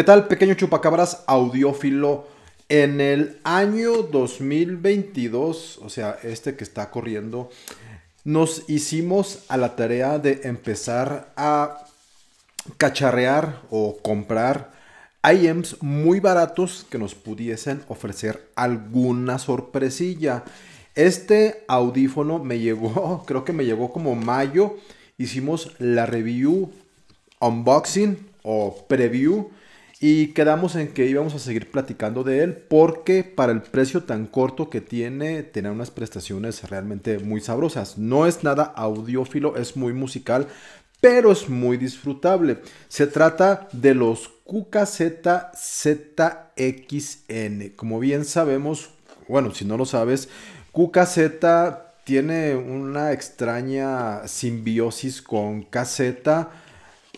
¿Qué tal, pequeño chupacabras audiófilo? En el año 2022, o sea, este que está corriendo, nos hicimos a la tarea de empezar a cacharrear o comprar IEMs muy baratos que nos pudiesen ofrecer alguna sorpresilla. Este audífono me llegó, creo que me llegó como mayo. Hicimos la review, unboxing o preview y quedamos en que íbamos a seguir platicando de él porque para el precio tan corto que tiene, tiene unas prestaciones realmente muy sabrosas. No es nada audiófilo, es muy musical, pero es muy disfrutable. Se trata de los QKZZXN. Como bien sabemos, bueno, si no lo sabes, QKZ tiene una extraña simbiosis con KZ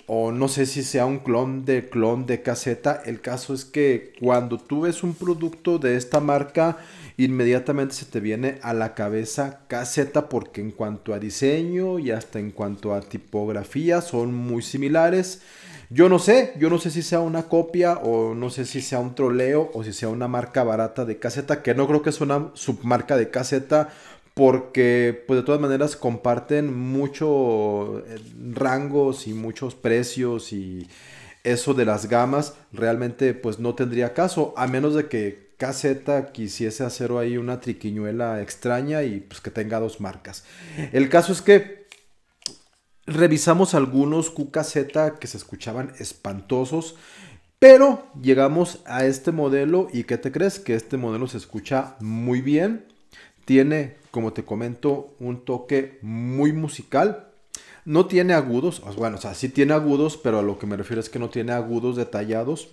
o no sé si sea un clon de clon de caseta. El caso es que cuando tú ves un producto de esta marca, inmediatamente se te viene a la cabeza caseta porque en cuanto a diseño y hasta en cuanto a tipografía son muy similares. Yo no sé, yo no sé si sea una copia o no sé si sea un troleo o si sea una marca barata de caseta, que no creo que sea una submarca de caseta porque pues de todas maneras comparten mucho eh, rangos y muchos precios y eso de las gamas realmente pues no tendría caso a menos de que KZ quisiese hacer ahí una triquiñuela extraña y pues que tenga dos marcas. El caso es que revisamos algunos QKZ que se escuchaban espantosos. Pero llegamos a este modelo y ¿qué te crees? Que este modelo se escucha muy bien tiene, como te comento, un toque muy musical. No tiene agudos, bueno, o sea, sí tiene agudos, pero a lo que me refiero es que no tiene agudos detallados.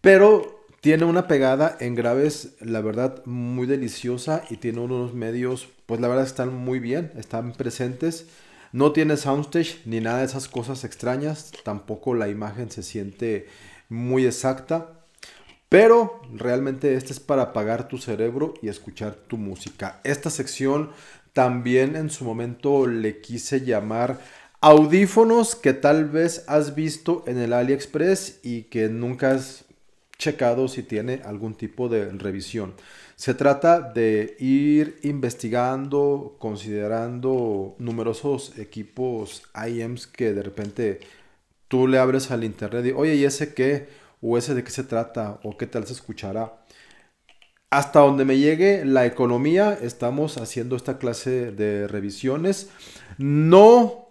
Pero tiene una pegada en graves, la verdad, muy deliciosa y tiene unos medios, pues la verdad están muy bien, están presentes. No tiene soundstage ni nada de esas cosas extrañas, tampoco la imagen se siente muy exacta. Pero realmente este es para apagar tu cerebro y escuchar tu música. Esta sección también en su momento le quise llamar audífonos que tal vez has visto en el AliExpress y que nunca has checado si tiene algún tipo de revisión. Se trata de ir investigando, considerando numerosos equipos IEMs que de repente tú le abres al internet y, oye, ¿y ese qué? o ese de qué se trata o qué tal se escuchará. Hasta donde me llegue la economía, estamos haciendo esta clase de revisiones. No,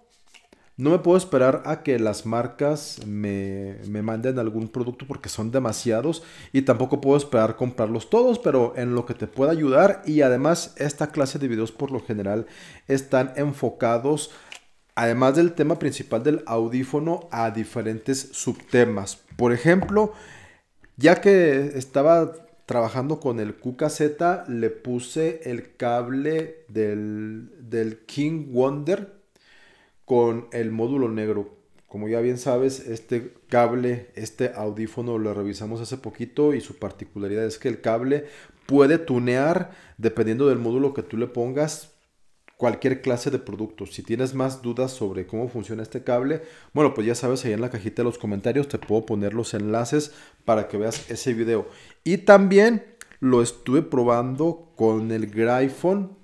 no me puedo esperar a que las marcas me, me manden algún producto porque son demasiados y tampoco puedo esperar comprarlos todos, pero en lo que te pueda ayudar y además esta clase de videos por lo general están enfocados además del tema principal del audífono, a diferentes subtemas. Por ejemplo, ya que estaba trabajando con el QKZ, le puse el cable del, del King Wonder con el módulo negro. Como ya bien sabes, este cable, este audífono lo revisamos hace poquito y su particularidad es que el cable puede tunear dependiendo del módulo que tú le pongas cualquier clase de producto. Si tienes más dudas sobre cómo funciona este cable, bueno, pues ya sabes, ahí en la cajita de los comentarios te puedo poner los enlaces para que veas ese video. Y también lo estuve probando con el Gryphon,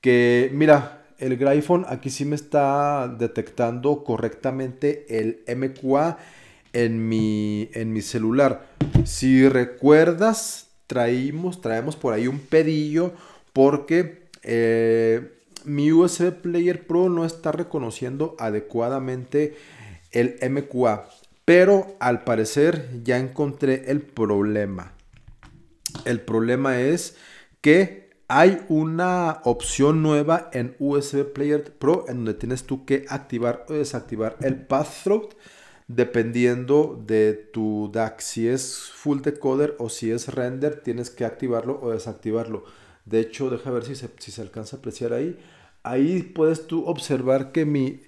que mira, el Gryphon aquí sí me está detectando correctamente el MQA en mi, en mi celular. Si recuerdas, traímos, traemos por ahí un pedillo porque... Eh, mi USB Player Pro no está reconociendo adecuadamente el MQA, pero al parecer ya encontré el problema. El problema es que hay una opción nueva en USB Player Pro en donde tienes tú que activar o desactivar el pathroad dependiendo de tu DAC. Si es full decoder o si es render, tienes que activarlo o desactivarlo. De hecho, deja ver si se, alcanza a apreciar ahí. Ahí puedes tú observar que mi,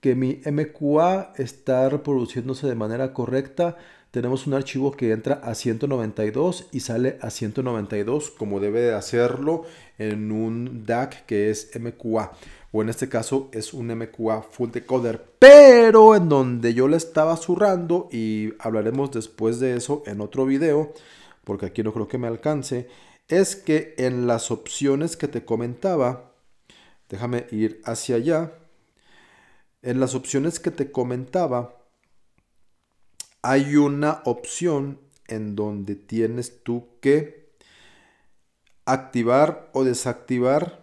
que mi MQA está reproduciéndose de manera correcta. Tenemos un archivo que entra a 192 y sale a 192 como debe hacerlo en un DAC que es MQA. O en este caso es un MQA full decoder. Pero en donde yo le estaba zurrando y hablaremos después de eso en otro video. Porque aquí no creo que me alcance es que en las opciones que te comentaba, déjame ir hacia allá, en las opciones que te comentaba, hay una opción en donde tienes tú que activar o desactivar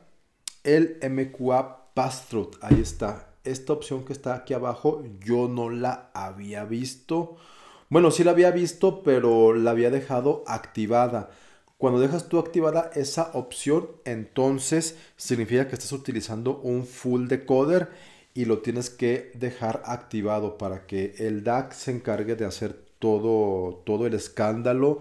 el MQA pass Ahí está. Esta opción que está aquí abajo yo no la había visto. Bueno, sí la había visto, pero la había dejado activada. Cuando dejas tú activada esa opción, entonces significa que estás utilizando un full decoder y lo tienes que dejar activado para que el DAC se encargue de hacer todo, todo el escándalo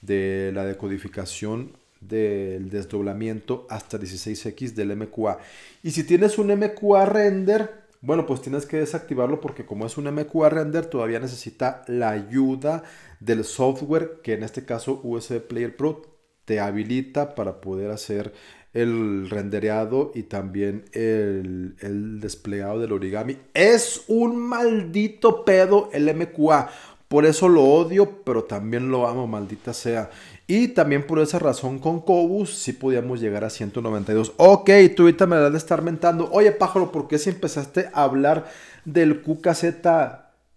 de la decodificación del desdoblamiento hasta 16x del MQA. Y si tienes un MQA render, bueno, pues tienes que desactivarlo porque como es un MQA render todavía necesita la ayuda del software que en este caso USB Player Pro te habilita para poder hacer el rendereado y también el, desplegado del origami. Es un maldito pedo el MQA. Por eso lo odio, pero también lo amo, maldita sea. Y también por esa razón con Kobus si podíamos llegar a 192. Ok, tú ahorita me la de estar mentando. Oye, pájaro, ¿por qué si empezaste a hablar del QKZ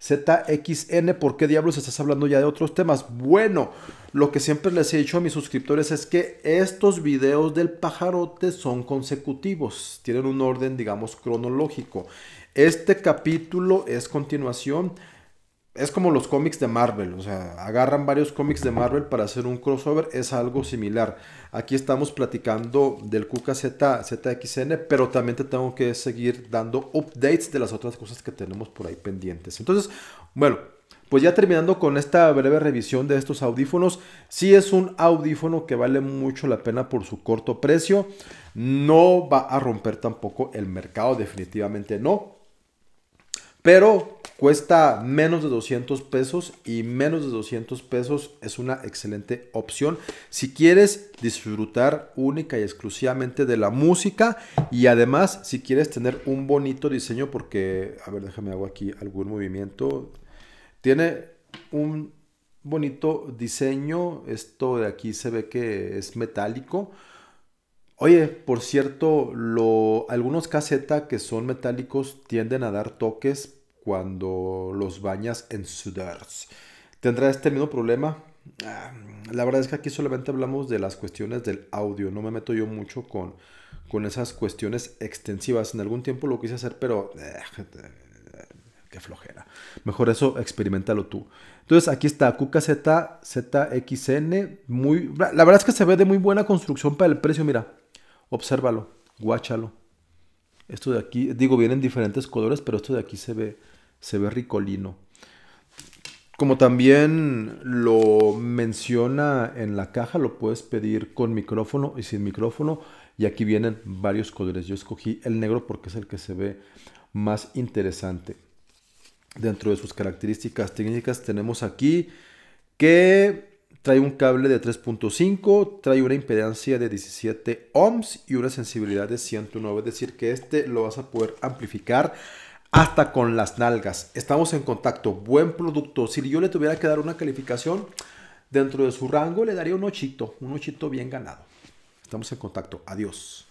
ZXN? ¿Por qué diablos estás hablando ya de otros temas? Bueno, lo que siempre les he dicho a mis suscriptores es que estos videos del pajarote son consecutivos, tienen un orden, digamos, cronológico. Este capítulo es continuación es como los cómics de Marvel, o sea, agarran varios cómics de Marvel para hacer un crossover, es algo similar. Aquí estamos platicando del Kuka Z, ZXN, pero también te tengo que seguir dando updates de las otras cosas que tenemos por ahí pendientes. Entonces, bueno, pues ya terminando con esta breve revisión de estos audífonos, sí es un audífono que vale mucho la pena por su corto precio, no va a romper tampoco el mercado, definitivamente no pero cuesta menos de 200 pesos y menos de 200 pesos es una excelente opción si quieres disfrutar única y exclusivamente de la música y además si quieres tener un bonito diseño porque, a ver, déjame hago aquí algún movimiento. Tiene un bonito diseño, esto de aquí se ve que es metálico. Oye, por cierto, algunos casetas que son metálicos tienden a dar toques cuando los bañas en suders tendrás este mismo problema? Ah, la verdad es que aquí solamente hablamos de las cuestiones del audio, no me meto yo mucho con, con esas cuestiones extensivas. En algún tiempo lo quise hacer, pero eh, qué flojera. Mejor eso, experimentalo tú. Entonces aquí está KUKA ZXN, muy, la verdad es que se ve de muy buena construcción para el precio, mira, obsérvalo, guáchalo. Esto de aquí, digo, vienen diferentes colores, pero esto de aquí se ve se ve ricolino. Como también lo menciona en la caja, lo puedes pedir con micrófono y sin micrófono. Y aquí vienen varios colores. Yo escogí el negro porque es el que se ve más interesante. Dentro de sus características técnicas tenemos aquí que trae un cable de 3.5, trae una impedancia de 17 ohms y una sensibilidad de 109. Es decir, que este lo vas a poder amplificar hasta con las nalgas. Estamos en contacto. Buen producto. Si yo le tuviera que dar una calificación dentro de su rango, le daría un ochito. Un ochito bien ganado. Estamos en contacto. Adiós.